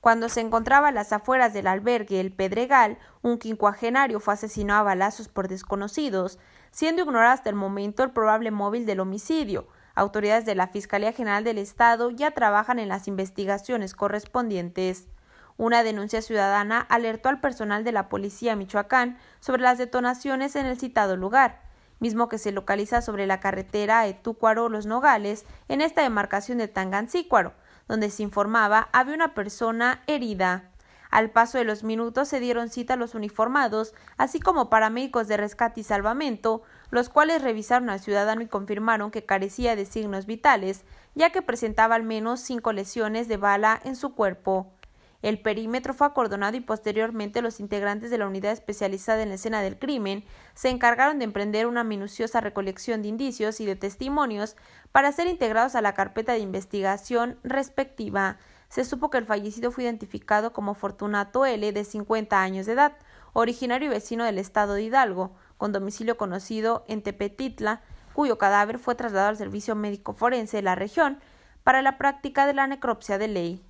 Cuando se encontraba a las afueras del albergue El Pedregal, un quincuagenario fue asesinado a balazos por desconocidos, siendo ignorado hasta el momento el probable móvil del homicidio. Autoridades de la Fiscalía General del Estado ya trabajan en las investigaciones correspondientes. Una denuncia ciudadana alertó al personal de la Policía Michoacán sobre las detonaciones en el citado lugar, mismo que se localiza sobre la carretera Etúcuaro-Los Nogales, en esta demarcación de Tangancícuaro, donde se informaba había una persona herida. Al paso de los minutos se dieron cita a los uniformados, así como paramédicos de rescate y salvamento, los cuales revisaron al ciudadano y confirmaron que carecía de signos vitales, ya que presentaba al menos cinco lesiones de bala en su cuerpo. El perímetro fue acordonado y posteriormente los integrantes de la unidad especializada en la escena del crimen se encargaron de emprender una minuciosa recolección de indicios y de testimonios para ser integrados a la carpeta de investigación respectiva. Se supo que el fallecido fue identificado como Fortunato L, de 50 años de edad, originario y vecino del estado de Hidalgo, con domicilio conocido en Tepetitla, cuyo cadáver fue trasladado al Servicio Médico Forense de la región para la práctica de la necropsia de ley.